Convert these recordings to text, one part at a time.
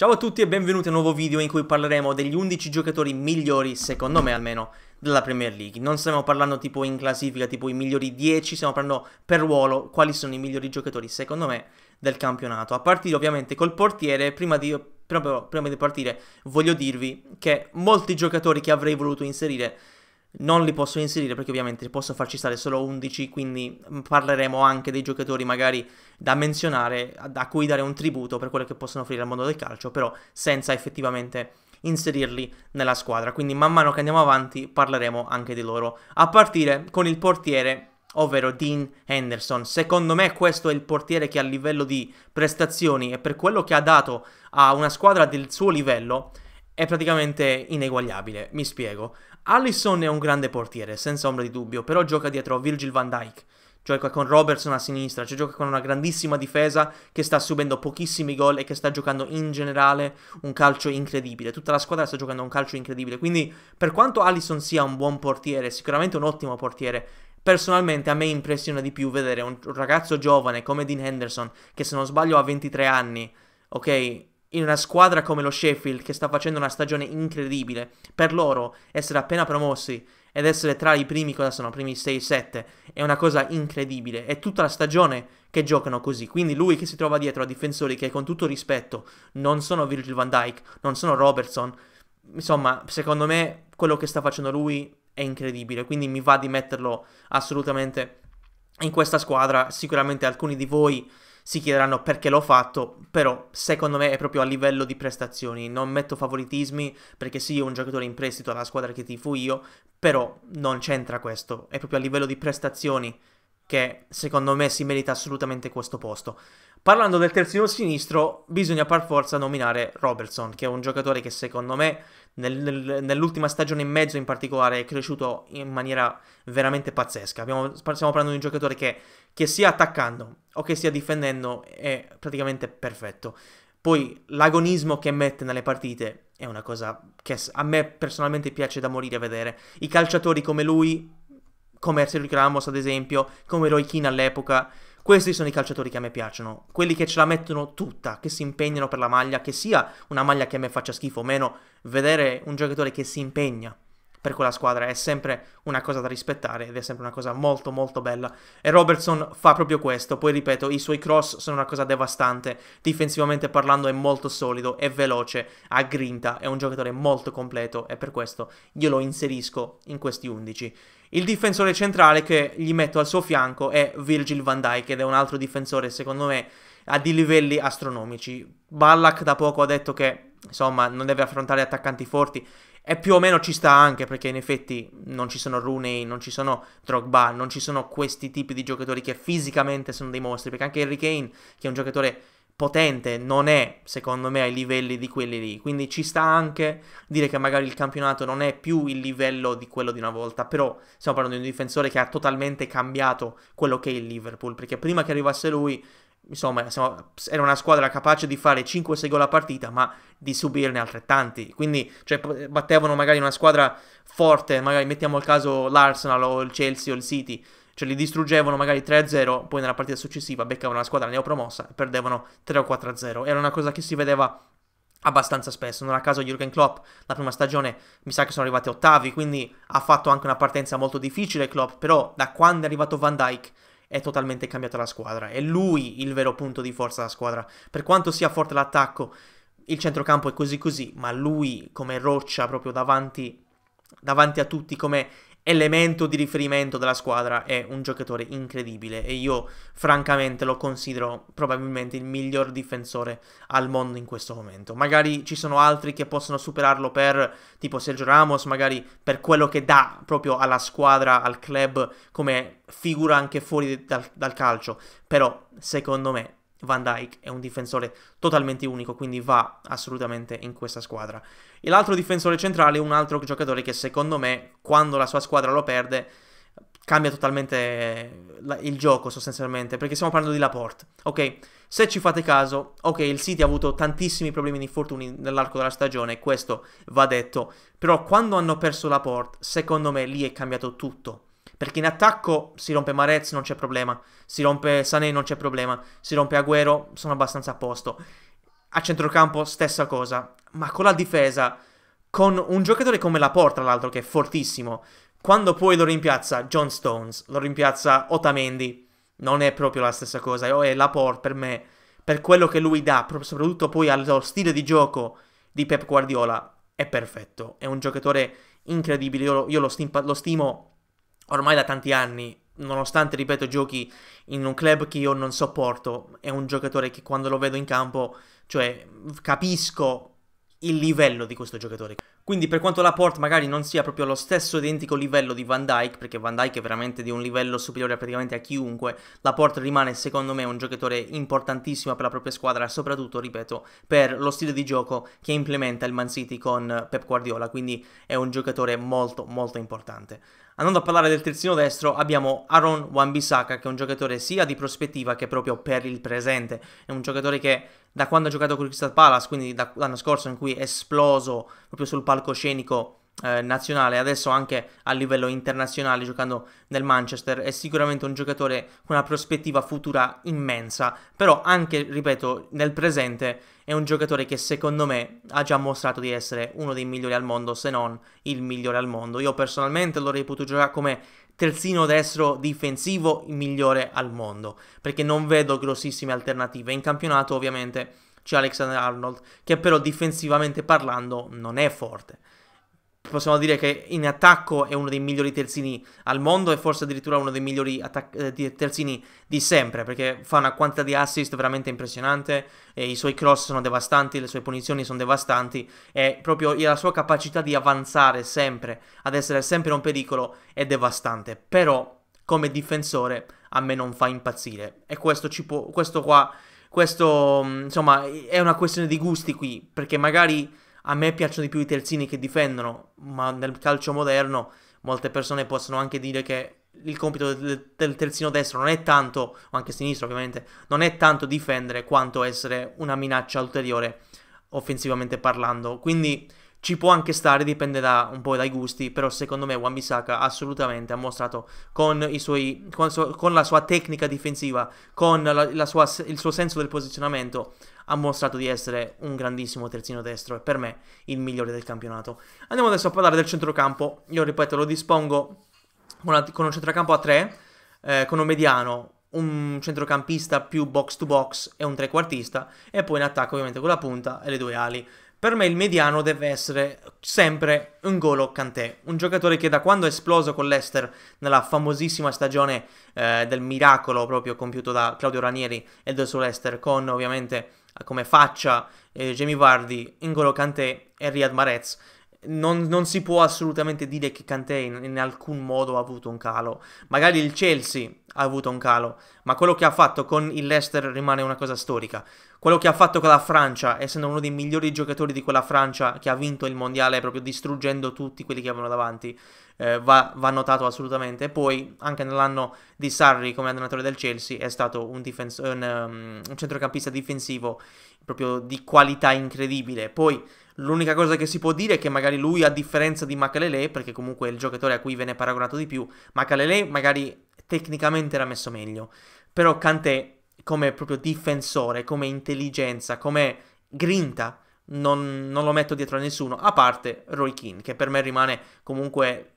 Ciao a tutti e benvenuti a un nuovo video in cui parleremo degli 11 giocatori migliori, secondo me almeno, della Premier League. Non stiamo parlando tipo in classifica, tipo i migliori 10, stiamo parlando per ruolo quali sono i migliori giocatori, secondo me, del campionato. A partire ovviamente col portiere, prima di, proprio, prima di partire voglio dirvi che molti giocatori che avrei voluto inserire non li posso inserire perché ovviamente posso farci stare solo 11, quindi parleremo anche dei giocatori magari da menzionare, a cui dare un tributo per quello che possono offrire al mondo del calcio, però senza effettivamente inserirli nella squadra. Quindi man mano che andiamo avanti parleremo anche di loro, a partire con il portiere ovvero Dean Henderson. Secondo me questo è il portiere che a livello di prestazioni e per quello che ha dato a una squadra del suo livello è praticamente ineguagliabile, mi spiego. Allison è un grande portiere, senza ombra di dubbio, però gioca dietro Virgil van Dyke. Gioca con Robertson a sinistra, cioè gioca con una grandissima difesa che sta subendo pochissimi gol e che sta giocando in generale un calcio incredibile. Tutta la squadra sta giocando un calcio incredibile. Quindi, per quanto Allison sia un buon portiere, sicuramente un ottimo portiere, Personalmente a me impressiona di più vedere un ragazzo giovane come Dean Henderson, che se non sbaglio ha 23 anni, ok? in una squadra come lo Sheffield che sta facendo una stagione incredibile, per loro essere appena promossi ed essere tra i primi, cosa sono, primi 6-7, è una cosa incredibile. È tutta la stagione che giocano così. Quindi lui che si trova dietro a difensori che con tutto rispetto non sono Virgil van Dyke, non sono Robertson, insomma, secondo me quello che sta facendo lui è incredibile, quindi mi va di metterlo assolutamente in questa squadra. Sicuramente alcuni di voi si chiederanno perché l'ho fatto, però secondo me è proprio a livello di prestazioni, non metto favoritismi perché sì, è un giocatore in prestito alla squadra che tifo io, però non c'entra questo, è proprio a livello di prestazioni che secondo me si merita assolutamente questo posto. Parlando del terzino sinistro, bisogna per forza nominare Robertson, che è un giocatore che secondo me nel, nel, nell'ultima stagione e mezzo in particolare è cresciuto in maniera veramente pazzesca. Abbiamo, stiamo parlando di un giocatore che, che sia attaccando o che stia difendendo è praticamente perfetto. Poi l'agonismo che mette nelle partite è una cosa che a me personalmente piace da morire vedere. I calciatori come lui come Sergio Ramos ad esempio, come Roy Keane all'epoca. Questi sono i calciatori che a me piacciono, quelli che ce la mettono tutta, che si impegnano per la maglia, che sia una maglia che a me faccia schifo o meno, vedere un giocatore che si impegna per quella squadra è sempre una cosa da rispettare ed è sempre una cosa molto molto bella e Robertson fa proprio questo, poi ripeto i suoi cross sono una cosa devastante, difensivamente parlando è molto solido, è veloce, ha grinta, è un giocatore molto completo e per questo io lo inserisco in questi 11. Il difensore centrale che gli metto al suo fianco è Virgil van Dijk ed è un altro difensore secondo me a di livelli astronomici. Ballack da poco ha detto che insomma non deve affrontare attaccanti forti e più o meno ci sta anche perché in effetti non ci sono Rooney, non ci sono Drogba, non ci sono questi tipi di giocatori che fisicamente sono dei mostri perché anche Harry Kane che è un giocatore potente, non è secondo me ai livelli di quelli lì, quindi ci sta anche dire che magari il campionato non è più il livello di quello di una volta, però stiamo parlando di un difensore che ha totalmente cambiato quello che è il Liverpool, perché prima che arrivasse lui, insomma, era una squadra capace di fare 5-6 gol a partita, ma di subirne altrettanti, quindi cioè, battevano magari una squadra forte, magari mettiamo il caso l'Arsenal o il Chelsea o il City, cioè li distruggevano magari 3-0, poi nella partita successiva beccavano la squadra neopromossa e perdevano 3 4-0. Era una cosa che si vedeva abbastanza spesso. Non a caso Jürgen Klopp la prima stagione mi sa che sono arrivati ottavi, quindi ha fatto anche una partenza molto difficile Klopp, però da quando è arrivato Van Dyke è totalmente cambiata la squadra. È lui il vero punto di forza della squadra. Per quanto sia forte l'attacco, il centrocampo è così così, ma lui come roccia proprio davanti, davanti a tutti, come elemento di riferimento della squadra, è un giocatore incredibile e io francamente lo considero probabilmente il miglior difensore al mondo in questo momento. Magari ci sono altri che possono superarlo per tipo Sergio Ramos, magari per quello che dà proprio alla squadra, al club come figura anche fuori dal, dal calcio, però secondo me Van Dyke è un difensore totalmente unico, quindi va assolutamente in questa squadra. E l'altro difensore centrale è un altro giocatore che secondo me, quando la sua squadra lo perde, cambia totalmente eh, il gioco sostanzialmente, perché stiamo parlando di Laporte. Ok, se ci fate caso, ok, il City ha avuto tantissimi problemi di infortuni nell'arco della stagione, questo va detto, però quando hanno perso Laporte, secondo me lì è cambiato tutto perché in attacco si rompe Marez, non c'è problema. Si rompe Sané, non c'è problema. Si rompe Agüero, sono abbastanza a posto. A centrocampo, stessa cosa. Ma con la difesa, con un giocatore come la Porta, tra l'altro, che è fortissimo, quando poi lo rimpiazza John Stones, lo rimpiazza Otamendi, non è proprio la stessa cosa. E la Porta, per me, per quello che lui dà, soprattutto poi allo stile di gioco di Pep Guardiola, è perfetto. È un giocatore incredibile. Io, io lo, stim lo stimo ormai da tanti anni, nonostante, ripeto, giochi in un club che io non sopporto, è un giocatore che quando lo vedo in campo, cioè, capisco il livello di questo giocatore. Quindi per quanto la Laporte magari non sia proprio allo stesso identico livello di Van Dyke, perché Van Dyke è veramente di un livello superiore praticamente a chiunque, la Laporte rimane secondo me un giocatore importantissimo per la propria squadra, soprattutto, ripeto, per lo stile di gioco che implementa il Man City con Pep Guardiola, quindi è un giocatore molto molto importante. Andando a parlare del terzino destro abbiamo Aaron Wan-Bissaka che è un giocatore sia di prospettiva che proprio per il presente, è un giocatore che da quando ha giocato con Crystal Palace, quindi da, l'anno scorso in cui è esploso proprio sul palcoscenico eh, nazionale, adesso anche a livello internazionale giocando nel Manchester, è sicuramente un giocatore con una prospettiva futura immensa, però anche, ripeto, nel presente è un giocatore che secondo me ha già mostrato di essere uno dei migliori al mondo, se non il migliore al mondo. Io personalmente lo reputo giocare come terzino destro difensivo migliore al mondo, perché non vedo grossissime alternative. In campionato ovviamente c'è Alexander Arnold, che però difensivamente parlando non è forte possiamo dire che in attacco è uno dei migliori terzini al mondo e forse addirittura uno dei migliori eh, terzini di sempre perché fa una quantità di assist veramente impressionante, i suoi cross sono devastanti, le sue punizioni sono devastanti e proprio la sua capacità di avanzare sempre, ad essere sempre un pericolo è devastante, però come difensore a me non fa impazzire e questo, ci può, questo qua questo mm, insomma è una questione di gusti qui perché magari a me piacciono di più i terzini che difendono, ma nel calcio moderno molte persone possono anche dire che il compito del terzino destro non è tanto, o anche sinistro ovviamente, non è tanto difendere quanto essere una minaccia ulteriore offensivamente parlando. Quindi ci può anche stare, dipende da, un po' dai gusti, però secondo me Wan Bissaka assolutamente ha mostrato con, suoi, con, con, la sua tecnica difensiva, con la, la sua, il suo senso del posizionamento, ha mostrato di essere un grandissimo terzino destro e per me il migliore del campionato. Andiamo adesso a parlare del centrocampo, io ripeto lo dispongo con, un centrocampo a 3, eh, con un mediano, un centrocampista più box to box e un trequartista e poi in attacco ovviamente con la punta e le due ali. Per me il mediano deve essere sempre un golo Kanté, un giocatore che da quando è esploso con l'Ester nella famosissima stagione eh, del miracolo proprio compiuto da Claudio Ranieri e del suo Leicester con ovviamente come faccia eh, Jamie Vardy, Ingolo Kanté e Riyad Marez non, non, si può assolutamente dire che Kanté in, in, alcun modo ha avuto un calo. Magari il Chelsea ha avuto un calo, ma quello che ha fatto con il Leicester rimane una cosa storica. Quello che ha fatto con la Francia, essendo uno dei migliori giocatori di quella Francia che ha vinto il mondiale proprio distruggendo tutti quelli che avevano davanti, eh, va, va, notato assolutamente. Poi anche nell'anno di Sarri come allenatore del Chelsea è stato un, difenso- un, um, un centrocampista difensivo proprio di qualità incredibile. Poi l'unica cosa che si può dire è che magari lui a differenza di Makalele, perché comunque è il giocatore a cui viene paragonato di più, Makalele magari tecnicamente era messo meglio, però Kanté come proprio difensore, come intelligenza, come grinta, non, non, lo metto dietro a nessuno, a parte Roy Keane, che per me rimane comunque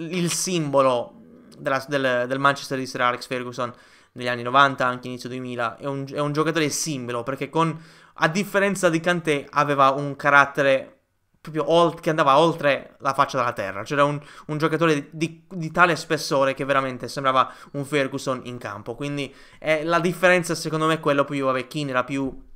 il simbolo della, del, del, Manchester di Sir Alex Ferguson negli anni 90, anche inizio 2000, è un, è un giocatore simbolo perché con, a differenza di Kanté aveva un carattere proprio old, che andava oltre la faccia della terra. C'era cioè un, un giocatore di, di, tale spessore che veramente sembrava un Ferguson in campo. Quindi eh, la differenza secondo me è quello più, vabbè, Keane era più,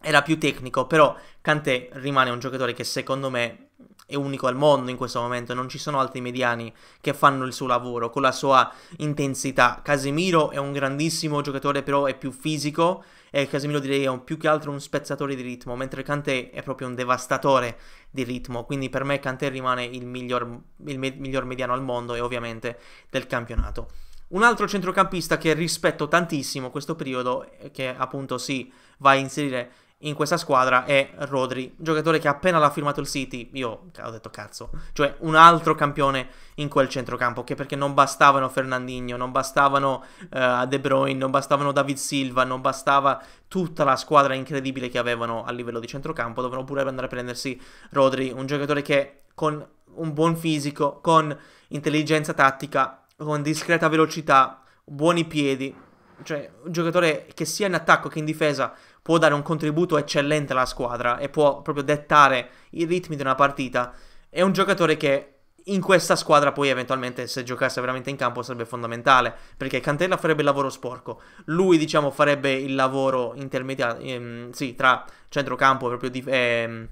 era più tecnico, però Kanté rimane un giocatore che secondo me è unico al mondo in questo momento, non ci sono altri mediani che fanno il suo lavoro con la sua intensità. Casemiro è un grandissimo giocatore, però è più fisico e Casemiro direi è un, più che altro un spezzatore di ritmo, mentre Kanté è proprio un devastatore di ritmo, quindi per me Kanté rimane il miglior, il me- miglior mediano al mondo e ovviamente del campionato. Un altro centrocampista che rispetto tantissimo questo periodo, eh, che appunto si va a inserire in questa squadra è Rodri, giocatore che appena l'ha firmato il City, io ho detto cazzo, cioè un altro campione in quel centrocampo, che perché non bastavano Fernandinho, non bastavano uh, De Bruyne, non bastavano David Silva, non bastava tutta la squadra incredibile che avevano a livello di centrocampo, dovevano pure andare a prendersi Rodri, un giocatore che con un buon fisico, con intelligenza tattica, con discreta velocità, buoni piedi, cioè un giocatore che sia in attacco che in difesa può dare un contributo eccellente alla squadra e può proprio dettare i ritmi di una partita. È un giocatore che in questa squadra poi eventualmente se giocasse veramente in campo sarebbe fondamentale perché Cantella farebbe il lavoro sporco lui diciamo farebbe il lavoro intermediario ehm, sì tra centrocampo proprio di, ehm,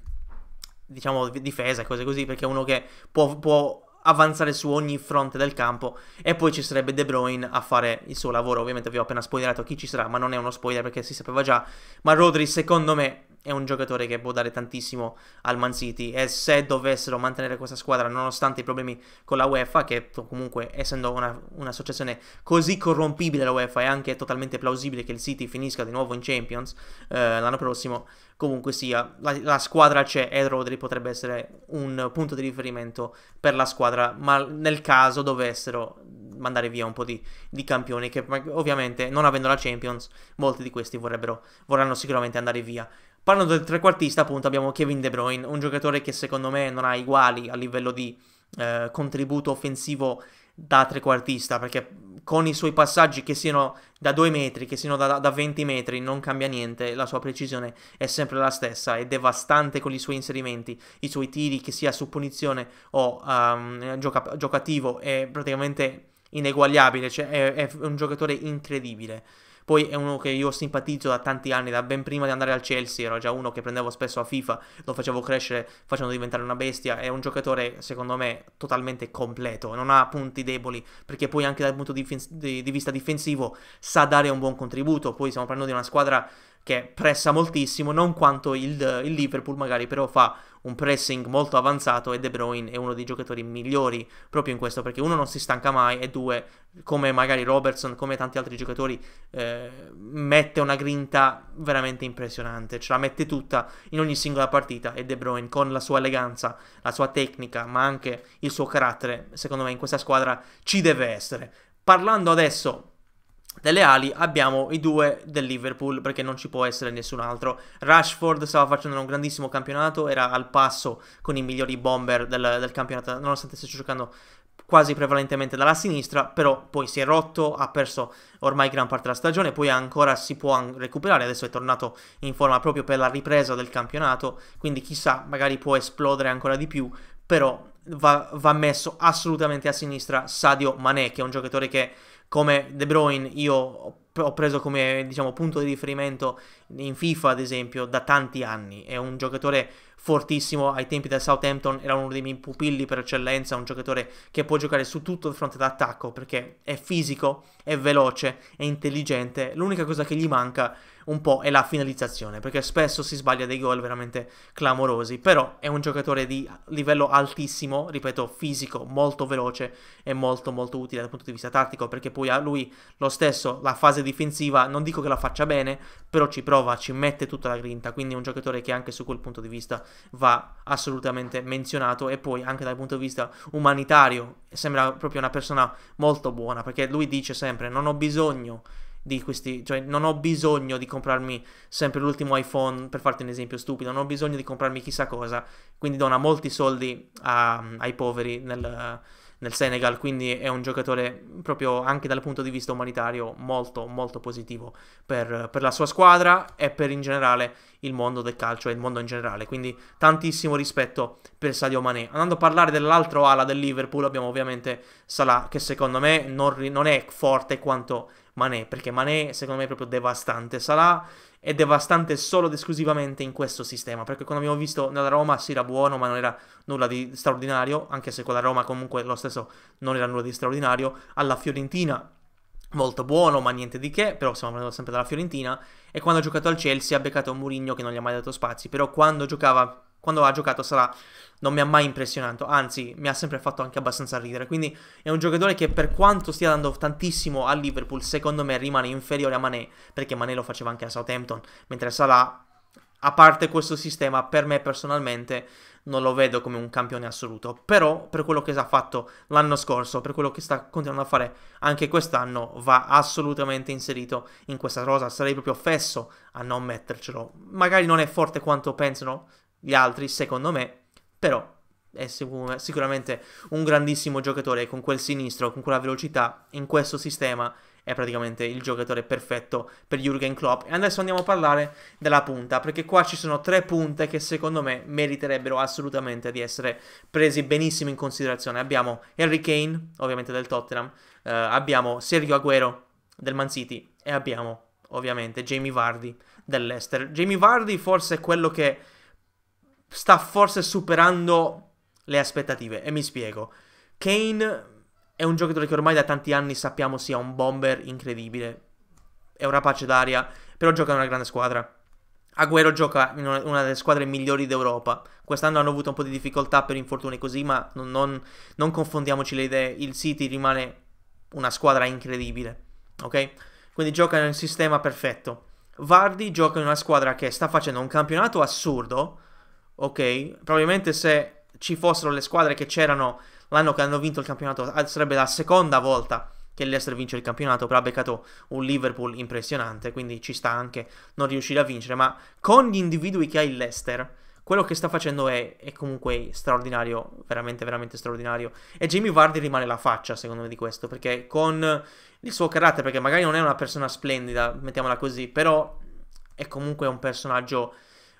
diciamo difesa e cose così perché è uno che può, può avanzare su ogni fronte del campo e poi ci sarebbe De Bruyne a fare il suo lavoro, ovviamente vi ho appena spoilerato chi ci sarà, ma non è uno spoiler perché si sapeva già, ma Rodri secondo me è un giocatore che può dare tantissimo al Man City e se dovessero mantenere questa squadra nonostante i problemi con la UEFA, che comunque essendo una, un'associazione così corrompibile la UEFA è anche totalmente plausibile che il City finisca di nuovo in Champions eh, l'anno prossimo, comunque sia, la, la, squadra c'è e Rodri potrebbe essere un punto di riferimento per la squadra, ma nel caso dovessero mandare via un po' di, di campioni che ovviamente non avendo la Champions molti di questi vorranno sicuramente andare via. Parlando del trequartista, appunto, abbiamo Kevin De Bruyne, un giocatore che secondo me non ha uguali a livello di eh, contributo offensivo da trequartista, perché con i suoi passaggi, che siano da 2 metri, che siano da, da 20 metri, non cambia niente, la sua precisione è sempre la stessa, è devastante con i suoi inserimenti, i suoi tiri, che sia su punizione o um, gioca- giocativo, è praticamente ineguagliabile, cioè è, è un giocatore incredibile. Poi è uno che io simpatizzo da tanti anni, da ben prima di andare al Chelsea, era già uno che prendevo spesso a FIFA, lo facevo crescere, facendo diventare una bestia, è un giocatore secondo me totalmente completo, non ha punti deboli, perché poi anche dal punto di, di, di vista difensivo sa dare un buon contributo, poi stiamo parlando di una squadra che pressa moltissimo, non quanto il, il Liverpool magari però fa un pressing molto avanzato e De Bruyne è uno dei giocatori migliori proprio in questo perché uno non si stanca mai e due come magari Robertson come tanti altri giocatori eh, mette una grinta veramente impressionante ce la mette tutta in ogni singola partita e De Bruyne con la sua eleganza la sua tecnica ma anche il suo carattere secondo me in questa squadra ci deve essere parlando adesso delle ali abbiamo i due del Liverpool perché non ci può essere nessun altro. Rashford stava facendo un grandissimo campionato, era al passo con i migliori bomber del, del campionato, nonostante stesse giocando quasi prevalentemente dalla sinistra, però poi si è rotto, ha perso ormai gran parte della stagione, poi ancora si può recuperare, adesso è tornato in forma proprio per la ripresa del campionato, quindi chissà, magari può esplodere ancora di più, però va, va messo assolutamente a sinistra Sadio Mané, che è un giocatore che come De Bruyne io ho preso come diciamo, punto di riferimento in FIFA ad esempio da tanti anni, è un giocatore fortissimo, ai tempi del Southampton era uno dei miei pupilli per eccellenza, un giocatore che può giocare su tutto il fronte d'attacco perché è fisico, è veloce, è intelligente, l'unica cosa che gli manca un po' è la finalizzazione perché spesso si sbaglia dei gol veramente clamorosi, però è un giocatore di livello altissimo, ripeto, fisico, molto veloce e molto molto utile dal punto di vista tattico perché poi a lui lo stesso la fase difensiva non dico che la faccia bene, però ci prova, ci mette tutta la grinta, quindi è un giocatore che anche su quel punto di vista va assolutamente menzionato e poi anche dal punto di vista umanitario sembra proprio una persona molto buona perché lui dice sempre non ho bisogno di questi, cioè non ho bisogno di comprarmi sempre l'ultimo iPhone per farti un esempio stupido, non ho bisogno di comprarmi chissà cosa, quindi dona molti soldi a, ai poveri nel nel Senegal, quindi è un giocatore proprio anche dal punto di vista umanitario molto molto positivo per, per la sua squadra e per in generale il mondo del calcio e il mondo in generale, quindi tantissimo rispetto per Sadio Mané. Andando a parlare dell'altro ala del Liverpool abbiamo ovviamente Salah che secondo me non, non è forte quanto Mané, perché Mané secondo me è proprio devastante, Salah è devastante solo ed esclusivamente in questo sistema, perché come abbiamo visto nella Roma sì era buono, ma non era nulla di straordinario, anche se con la Roma comunque lo stesso non era nulla di straordinario, alla Fiorentina molto buono, ma niente di che, però stiamo parlando sempre della Fiorentina, e quando ha giocato al Chelsea ha beccato un Murigno che non gli ha mai dato spazi, però quando giocava quando ha giocato sarà non mi ha mai impressionato, anzi mi ha sempre fatto anche abbastanza ridere, quindi è un giocatore che per quanto stia dando tantissimo al Liverpool, secondo me rimane inferiore a Mané, perché Mané lo faceva anche a Southampton, mentre Salah, a parte questo sistema, per me personalmente non lo vedo come un campione assoluto, però per quello che ha fatto l'anno scorso, per quello che sta continuando a fare anche quest'anno, va assolutamente inserito in questa rosa, sarei proprio fesso a non mettercelo, magari non è forte quanto pensano gli altri, secondo me, però è sicuramente un grandissimo giocatore con quel sinistro, con quella velocità, in questo sistema è praticamente il giocatore perfetto per Jürgen Klopp. E adesso andiamo a parlare della punta, perché qua ci sono tre punte che secondo me meriterebbero assolutamente di essere presi benissimo in considerazione. Abbiamo Harry Kane, ovviamente del Tottenham, eh, abbiamo Sergio Aguero del Man City e abbiamo ovviamente Jamie Vardy dell'Ester. Jamie Vardy forse è quello che sta forse superando le aspettative. E mi spiego. Kane è un giocatore che ormai da tanti anni sappiamo sia un bomber incredibile. È una pace d'aria, però gioca in una grande squadra. Agüero gioca in una delle squadre migliori d'Europa. Quest'anno hanno avuto un po' di difficoltà per infortuni così, ma non, non, non confondiamoci le idee. Il City rimane una squadra incredibile, ok? Quindi gioca nel sistema perfetto. Vardy gioca in una squadra che sta facendo un campionato assurdo, ok? Probabilmente se ci fossero le squadre che c'erano l'anno che hanno vinto il campionato, ah, sarebbe la seconda volta che l'Ester vince il campionato, però ha beccato un Liverpool impressionante, quindi ci sta anche non riuscire a vincere, ma con gli individui che ha il Leicester, quello che sta facendo è, è, comunque straordinario, veramente, veramente straordinario. E Jamie Vardy rimane la faccia, secondo me, di questo, perché con il suo carattere, perché magari non è una persona splendida, mettiamola così, però è comunque un personaggio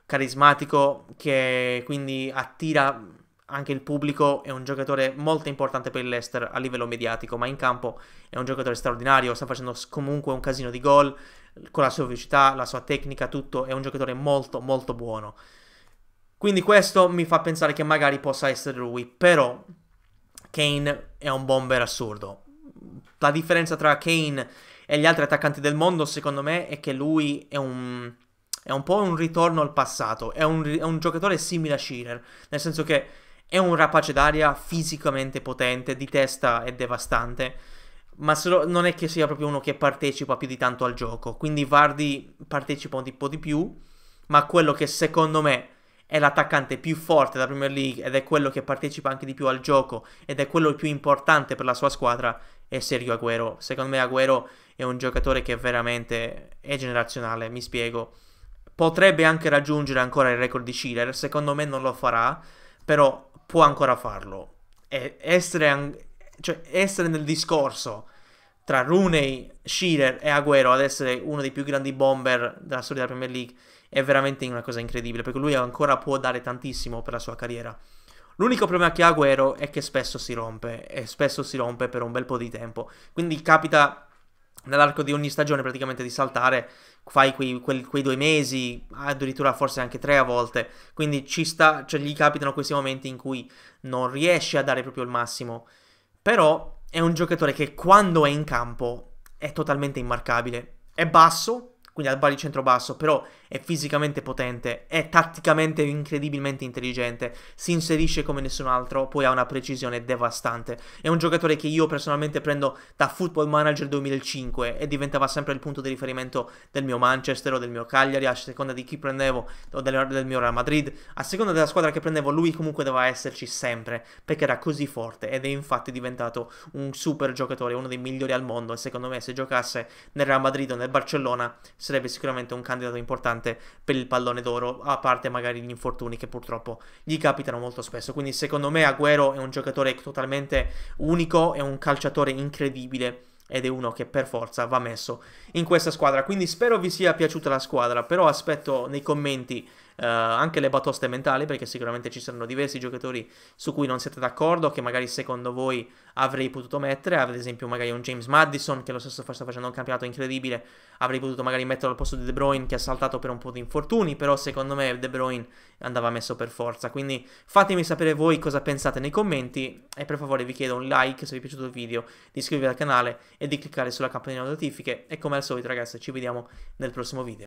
carismatico che quindi attira anche il pubblico, è un giocatore molto importante per il Leicester a livello mediatico, ma in campo è un giocatore straordinario, sta facendo comunque un casino di gol, con la sua velocità, la sua tecnica, tutto, è un giocatore molto molto buono. Quindi questo mi fa pensare che magari possa essere lui, però Kane è un bomber assurdo. La differenza tra Kane e gli altri attaccanti del mondo, secondo me, è che lui è un è un po' un ritorno al passato, è un, è un giocatore simile a Shearer, nel senso che è un rapace d'aria fisicamente potente, di testa è devastante, ma lo, non è che sia proprio uno che partecipa più di tanto al gioco, quindi Vardy partecipa un po' di più, ma quello che secondo me è l'attaccante più forte della Premier League ed è quello che partecipa anche di più al gioco ed è quello più importante per la sua squadra è Sergio Agüero. Secondo me Agüero è un giocatore che veramente è generazionale, mi spiego potrebbe anche raggiungere ancora il record di Schiller, secondo me non lo farà, però può ancora farlo. E essere, cioè, essere nel discorso tra Rooney, Schiller e Agüero ad essere uno dei più grandi bomber della storia della Premier League è veramente una cosa incredibile, perché lui ancora può dare tantissimo per la sua carriera. L'unico problema che ha Agüero è che spesso si rompe, e spesso si rompe per un bel po' di tempo. Quindi capita nell'arco di ogni stagione praticamente di saltare fai quei, quel, quei, due mesi, addirittura forse anche tre a volte, quindi ci sta, cioè gli capitano questi momenti in cui non riesce a dare proprio il massimo, però è un giocatore che quando è in campo è totalmente immarcabile, è basso, quindi al bali centro-basso, però è fisicamente potente, è tatticamente incredibilmente intelligente, si inserisce come nessun altro, poi ha una precisione devastante. È un giocatore che io personalmente prendo da Football Manager 2005 e diventava sempre il punto di riferimento del mio Manchester o del mio Cagliari, a seconda di chi prendevo, o del, del mio Real Madrid, a seconda della squadra che prendevo, lui comunque doveva esserci sempre, perché era così forte ed è infatti diventato un super giocatore, uno dei migliori al mondo e secondo me se giocasse nel Real Madrid o nel Barcellona sarebbe sicuramente un candidato importante per il pallone d'oro, a parte magari gli infortuni che purtroppo gli capitano molto spesso. Quindi secondo me Agüero è un giocatore totalmente unico, è un calciatore incredibile ed è uno che per forza va messo in questa squadra. Quindi spero vi sia piaciuta la squadra, però aspetto nei commenti eh, anche le batoste mentali, perché sicuramente ci saranno diversi giocatori su cui non siete d'accordo, che magari secondo voi avrei potuto mettere, ad esempio magari un James Madison, che lo stesso sta facendo un campionato incredibile, avrei potuto magari metterlo al posto di De Bruyne, che ha saltato per un po' di infortuni, però secondo me De Bruyne andava messo per forza, quindi fatemi sapere voi cosa pensate nei commenti e per favore vi chiedo un like se vi è piaciuto il video, di iscrivervi al canale e di cliccare sulla campanella di notifiche e come al solito ragazzi ci vediamo nel prossimo video.